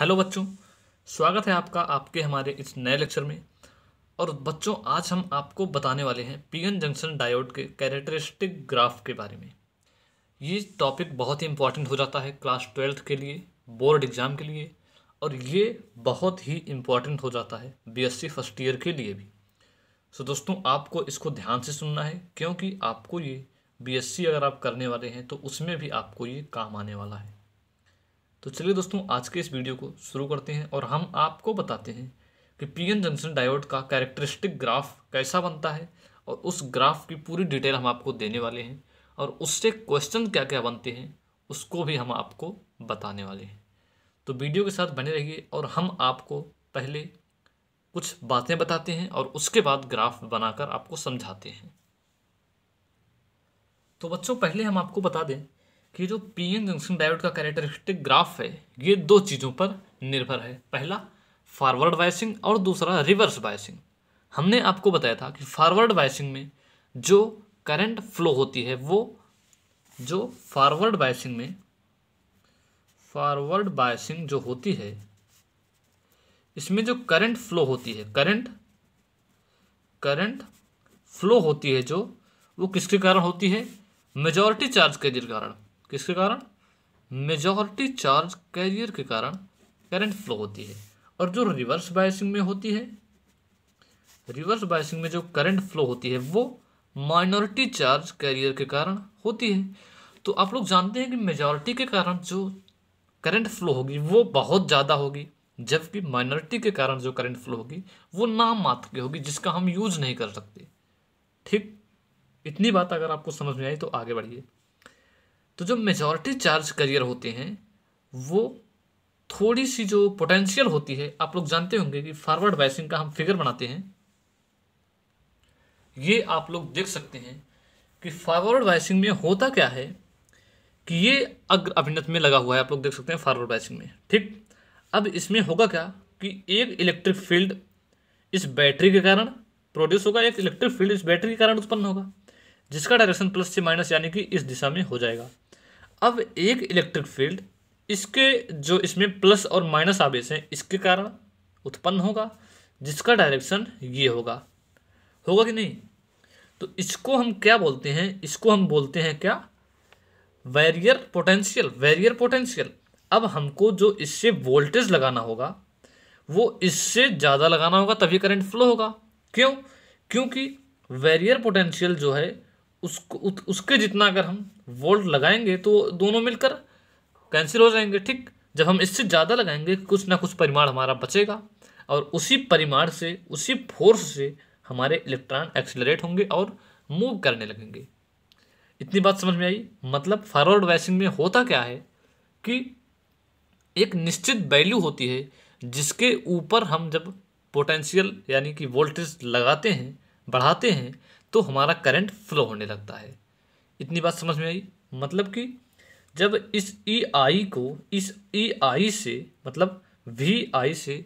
hello बच्चों स्वागत है आपका आपके हमारे इस नए लेक्चर में और बच्चों आज हम आपको बताने वाले हैं पीएन जंक्शन डायोड के कैरेक्टरिस्टिक ग्राफ के बारे में ये टॉपिक बहुत ही इम्पॉर्टेंट हो जाता है क्लास ट्वेल्थ के लिए बोर्ड एग्ज़ाम के लिए और ये बहुत ही इम्पॉर्टेंट हो जाता है बी फर्स्ट ईयर के लिए भी सो दोस्तों आपको इसको ध्यान से सुनना है क्योंकि आपको ये बी अगर आप करने वाले हैं तो उसमें भी आपको ये काम आने वाला है तो चलिए दोस्तों आज के इस वीडियो को शुरू करते हैं और हम आपको बताते हैं कि पीएन जंक्शन डायोड का कैरेक्टरिस्टिक ग्राफ कैसा बनता है और उस ग्राफ की पूरी डिटेल हम आपको देने वाले हैं और उससे क्वेश्चन क्या क्या बनते हैं उसको भी हम आपको बताने वाले हैं तो वीडियो के साथ बने रहिए और हम आपको पहले कुछ बातें बताते हैं और उसके बाद ग्राफ बनाकर आपको समझाते हैं तो बच्चों पहले हम आपको बता दें कि जो पी एन जंक्शन डायोड का कैरेक्टरिस्टिक ग्राफ है ये दो चीज़ों पर निर्भर है पहला फॉरवर्ड बायसिंग और दूसरा रिवर्स बायसिंग हमने आपको बताया था कि फॉरवर्ड बायसिंग में जो करंट फ्लो होती है वो जो फॉरवर्ड बायसिंग में फॉरवर्ड बायसिंग जो होती है इसमें जो करंट फ्लो होती है करंट करंट फ्लो होती है जो वो किसके कारण होती है मेजॉरिटी चार्ज के कारण किसके कारण मेजॉरिटी चार्ज कैरियर के कारण करंट फ्लो होती है और जो रिवर्स बायसिंग में होती है रिवर्स बायसिंग में जो करंट फ्लो होती है वो माइनॉरिटी चार्ज कैरियर के कारण होती है तो आप लोग जानते हैं कि मेजॉरिटी के कारण जो करंट फ्लो होगी वो बहुत ज़्यादा होगी जबकि माइनॉरिटी के कारण जो करंट फ्लो होगी वो नाम मात्र की होगी जिसका हम यूज़ नहीं कर सकते ठीक इतनी बात अगर आपको समझ में आई तो आगे बढ़िए तो जो मेजॉरिटी चार्ज करियर होते हैं वो थोड़ी सी जो पोटेंशियल होती है आप लोग जानते होंगे कि फॉरवर्ड बाइसिंग का हम फिगर बनाते हैं ये आप लोग देख सकते हैं कि फॉरवर्ड बाइसिंग में होता क्या है कि ये अग्र अभिनत में लगा हुआ है आप लोग देख सकते हैं फॉरवर्ड बाइसिंग में ठीक अब इसमें होगा क्या कि एक इलेक्ट्रिक फील्ड इस बैटरी के कारण प्रोड्यूस होगा एक इलेक्ट्रिक फील्ड इस बैटरी के कारण उत्पन्न होगा जिसका डायरेक्शन प्लस से माइनस यानी कि इस दिशा में हो जाएगा अब एक इलेक्ट्रिक फील्ड इसके जो इसमें प्लस और माइनस आवेश हैं इसके कारण उत्पन्न होगा जिसका डायरेक्शन ये होगा होगा कि नहीं तो इसको हम क्या बोलते हैं इसको हम बोलते हैं क्या वैरियर पोटेंशियल वैरियर पोटेंशियल अब हमको जो इससे वोल्टेज लगाना होगा वो इससे ज़्यादा लगाना होगा तभी करंट फ्लो होगा क्यों क्योंकि वैरियर पोटेंशियल जो है उसको उसके जितना अगर हम वोल्ट लगाएंगे तो दोनों मिलकर कैंसिल हो जाएंगे ठीक जब हम इससे ज़्यादा लगाएंगे कुछ ना कुछ परिमाण हमारा बचेगा और उसी परिमाण से उसी फोर्स से हमारे इलेक्ट्रॉन एक्सेलरेट होंगे और मूव करने लगेंगे इतनी बात समझ में आई मतलब फॉरवर्ड वैसिंग में होता क्या है कि एक निश्चित वैल्यू होती है जिसके ऊपर हम जब पोटेंशियल यानी कि वोल्टेज लगाते हैं बढ़ाते हैं तो हमारा करंट फ्लो होने लगता है इतनी बात समझ में आई मतलब कि जब इस ई e आई को इस ई e आई से मतलब वी आई से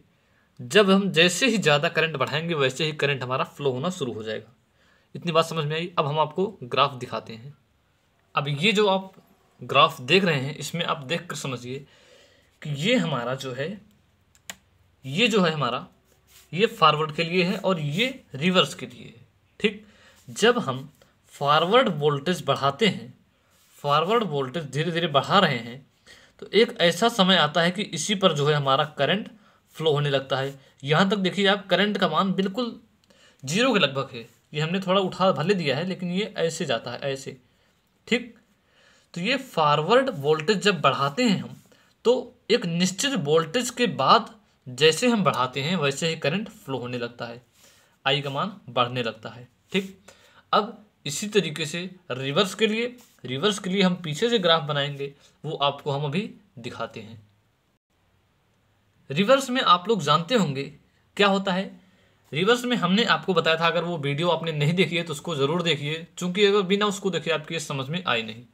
जब हम जैसे ही ज़्यादा करंट बढ़ाएंगे वैसे ही करंट हमारा फ्लो होना शुरू हो जाएगा इतनी बात समझ में आई अब हम आपको ग्राफ दिखाते हैं अब ये जो आप ग्राफ देख रहे हैं इसमें आप देख कर समझिए कि ये हमारा जो है ये जो है हमारा ये फॉरवर्ड के लिए है और ये रिवर्स के लिए है ठीक जब हम फॉरवर्ड वोल्टेज बढ़ाते हैं फॉरवर्ड वोल्टेज धीरे धीरे बढ़ा रहे हैं तो एक ऐसा समय आता है कि इसी पर जो है हमारा करंट फ्लो होने लगता है यहाँ तक देखिए आप करंट का मान बिल्कुल जीरो के लगभग है ये हमने थोड़ा उठा भले दिया है लेकिन ये ऐसे जाता है ऐसे ठीक तो ये फॉरवर्ड वोल्टेज जब बढ़ाते हैं हम तो एक निश्चित वोल्टेज के बाद जैसे हम बढ़ाते हैं वैसे ही करंट फ्लो होने लगता है आई का मान बढ़ने लगता है ठीक अब इसी तरीके से रिवर्स के लिए रिवर्स के लिए हम पीछे से ग्राफ बनाएंगे वो आपको हम अभी दिखाते हैं रिवर्स में आप लोग जानते होंगे क्या होता है रिवर्स में हमने आपको बताया था अगर वो वीडियो आपने नहीं देखी है तो उसको ज़रूर देखिए क्योंकि अगर बिना उसको देखे आपकी ये समझ में आई नहीं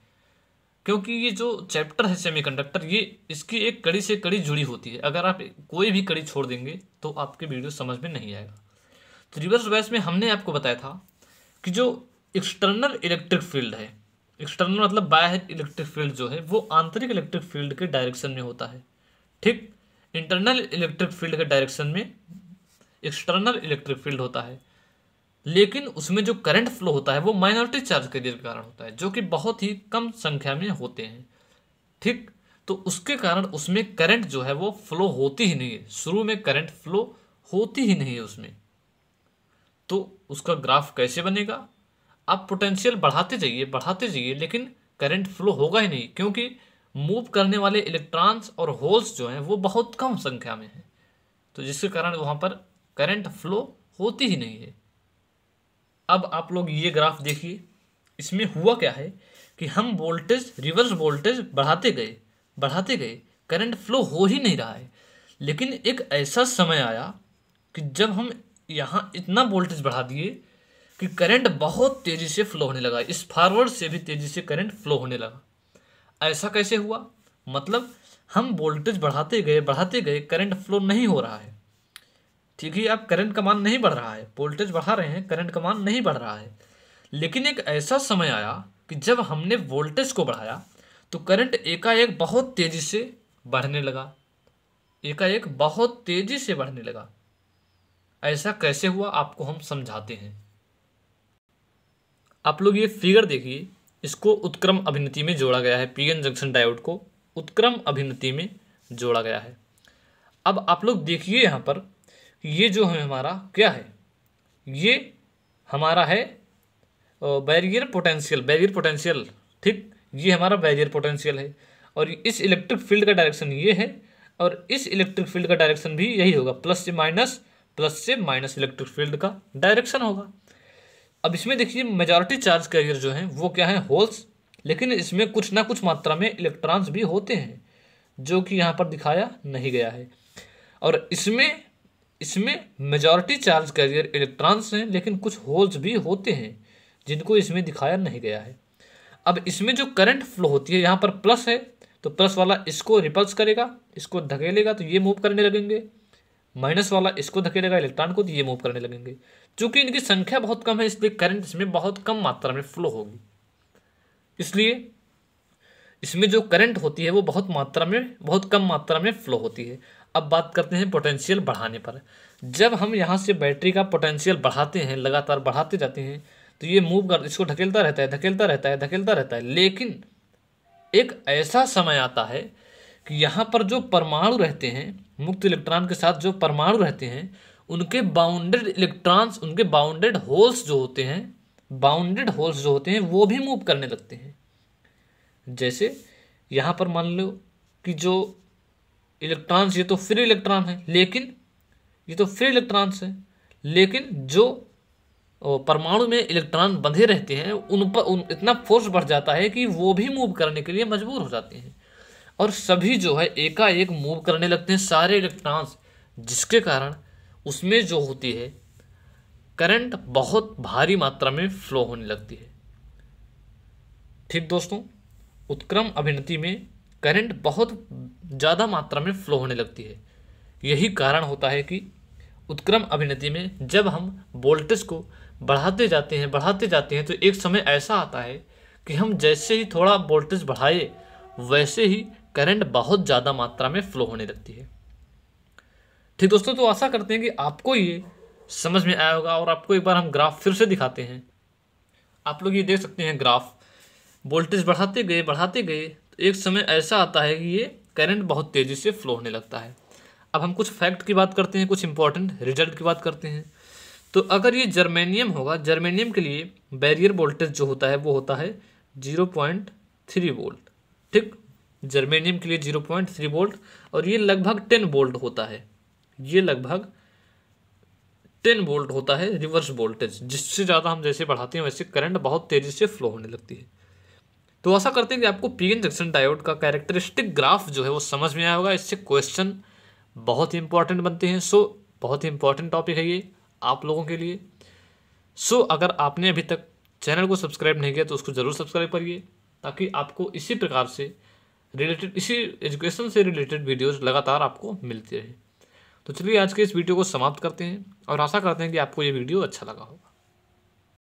क्योंकि ये जो चैप्टर है सेमीकंडक्टर ये इसकी एक कड़ी से कड़ी जुड़ी होती है अगर आप कोई भी कड़ी छोड़ देंगे तो आपके वीडियो समझ में नहीं आएगा तो रिवर्स वैस में हमने आपको बताया था कि जो एक्सटर्नल इलेक्ट्रिक फील्ड है एक्सटर्नल मतलब बाहर इलेक्ट्रिक फील्ड जो है वो आंतरिक इलेक्ट्रिक फील्ड के डायरेक्शन में होता है ठीक इंटरनल इलेक्ट्रिक फील्ड के डायरेक्शन में एक्सटर्नल इलेक्ट्रिक फील्ड होता है लेकिन उसमें जो करंट फ्लो होता है वो माइनॉरिटी चार्ज के कारण होता है जो कि बहुत ही कम संख्या में होते हैं ठीक तो उसके कारण उसमें करंट जो है वो फ्लो होती ही नहीं है शुरू में करंट फ्लो होती ही नहीं है उसमें तो उसका ग्राफ कैसे बनेगा आप पोटेंशियल बढ़ाते जाइए बढ़ाते जाइए लेकिन करंट फ्लो होगा ही नहीं क्योंकि मूव करने वाले इलेक्ट्रॉन्स और होल्स जो हैं वो बहुत कम संख्या में हैं तो जिसके कारण वहाँ पर करंट फ्लो होती ही नहीं है अब आप लोग ये ग्राफ देखिए इसमें हुआ क्या है कि हम वोल्टेज रिवर्स वोल्टेज बढ़ाते गए बढ़ाते गए करंट फ्लो हो ही नहीं रहा है लेकिन एक ऐसा समय आया कि जब हम यहाँ इतना वोल्टेज बढ़ा दिए कि करंट बहुत तेज़ी से फ्लो होने लगा इस फॉरवर्ड से भी तेज़ी से करंट फ्लो होने लगा ऐसा कैसे हुआ मतलब हम वोल्टेज बढ़ाते गए बढ़ाते गए करंट फ्लो नहीं हो रहा है ठीक है अब करंट का मान नहीं बढ़ रहा है वोल्टेज बढ़ा रहे हैं करंट का मान नहीं बढ़ रहा है लेकिन एक ऐसा समय आया कि जब हमने वोल्टेज को बढ़ाया तो करंट एकाएक बहुत तेज़ी से बढ़ने लगा एकाएक बहुत तेज़ी से बढ़ने लगा ऐसा कैसे हुआ आपको हम समझाते हैं आप लोग ये फिगर देखिए इसको उत्क्रम अभिनति में जोड़ा गया है पीएन जंक्शन डायोड को उत्क्रम अभिनति में जोड़ा गया है अब आप लोग देखिए यहाँ पर ये जो है हमारा क्या है ये हमारा है बैरियर पोटेंशियल बैरियर पोटेंशियल ठीक ये हमारा बैरियर पोटेंशियल है और इस इलेक्ट्रिक फील्ड का डायरेक्शन ये है और इस इलेक्ट्रिक फील्ड का डायरेक्शन भी यही होगा प्लस से माइनस प्लस से माइनस इलेक्ट्रिक फील्ड का डायरेक्शन होगा अब इसमें देखिए मेजॉरिटी चार्ज कैरियर जो हैं वो क्या है होल्स लेकिन इसमें कुछ ना कुछ मात्रा में इलेक्ट्रॉन्स भी होते हैं जो कि यहाँ पर दिखाया नहीं गया है और इसमें इसमें मेजॉरिटी चार्ज कैरियर इलेक्ट्रॉन्स हैं लेकिन कुछ होल्स भी होते हैं जिनको इसमें दिखाया नहीं गया है अब इसमें जो करंट फ्लो होती है यहाँ पर प्लस है तो प्लस वाला इसको रिपल्स करेगा इसको धकेलेगा तो ये मूव करने लगेंगे माइनस वाला इसको धकेलेगा इलेक्ट्रॉन को तो ये मूव करने लगेंगे चूंकि इनकी संख्या बहुत कम है इसलिए करंट इसमें बहुत कम मात्रा में फ्लो होगी इसलिए इसमें जो करंट होती है वो बहुत मात्रा में बहुत कम मात्रा में फ्लो होती है अब बात करते हैं पोटेंशियल बढ़ाने पर जब हम यहाँ से बैटरी का पोटेंशियल बढ़ाते हैं लगातार बढ़ाते जाते हैं तो ये मूव कर इसको ढकेलता रहता है ढकेलता रहता है ढकेलता रहता है लेकिन एक ऐसा समय आता है कि यहाँ पर जो परमाणु रहते हैं मुक्त इलेक्ट्रॉन के साथ जो परमाणु रहते हैं उनके बाउंडेड इलेक्ट्रॉन्स उनके बाउंडेड होल्स जो होते हैं बाउंडेड होल्स जो होते हैं वो भी मूव करने लगते हैं जैसे यहाँ पर मान लो कि जो इलेक्ट्रॉन्स ये तो फ्री इलेक्ट्रॉन है लेकिन ये तो फ्री इलेक्ट्रॉन्स है लेकिन जो परमाणु में इलेक्ट्रॉन बंधे रहते हैं उन पर उन इतना फोर्स बढ़ जाता है कि वो भी मूव करने के लिए मजबूर हो जाते हैं और सभी जो है एकाएक मूव करने लगते हैं सारे इलेक्ट्रॉन्स जिसके कारण उसमें जो होती है करंट बहुत भारी मात्रा में फ्लो होने लगती है ठीक दोस्तों उत्क्रम अभिनति में करंट बहुत ज़्यादा मात्रा में फ्लो होने लगती है यही कारण होता है कि उत्क्रम अभिनति में जब हम वोल्टेज को बढ़ाते जाते हैं बढ़ाते जाते हैं तो एक समय ऐसा आता है कि हम जैसे ही थोड़ा वोल्टेज बढ़ाए वैसे ही करंट बहुत ज़्यादा मात्रा में फ्लो होने लगती है ठीक दोस्तों तो आशा करते हैं कि आपको ये समझ में आया होगा और आपको एक बार हम ग्राफ फिर से दिखाते हैं आप लोग ये देख सकते हैं ग्राफ वोल्टेज बढ़ाते गए बढ़ाते गए तो एक समय ऐसा आता है कि ये करंट बहुत तेज़ी से फ्लो होने लगता है अब हम कुछ फैक्ट की बात करते हैं कुछ इंपॉर्टेंट रिजल्ट की बात करते हैं तो अगर ये जर्मेनियम होगा जर्मेनियम के लिए बैरियर वोल्टेज जो होता है वो होता है जीरो पॉइंट थ्री वोल्ट ठीक जर्मेनियम के लिए जीरो पॉइंट थ्री वोल्ट और ये लगभग टेन वोल्ट होता है ये लगभग टेन वोल्ट होता है रिवर्स वोल्टेज जिससे ज़्यादा हम जैसे बढ़ाते हैं वैसे करंट बहुत तेज़ी से फ्लो होने लगती है तो ऐसा करते हैं कि आपको पी एन जंक्शन डायोड का कैरेक्टरिस्टिक ग्राफ जो है वो समझ में आया होगा इससे क्वेश्चन बहुत ही इंपॉर्टेंट बनते हैं सो बहुत ही इंपॉर्टेंट टॉपिक है ये आप लोगों के लिए सो अगर आपने अभी तक चैनल को सब्सक्राइब नहीं किया तो उसको ज़रूर सब्सक्राइब करिए ताकि आपको इसी प्रकार से रिलेटेड इसी एजुकेशन से रिलेटेड वीडियोज़ लगातार आपको मिलती रहे तो चलिए आज के इस वीडियो को समाप्त करते हैं और आशा करते हैं कि आपको ये वीडियो अच्छा लगा होगा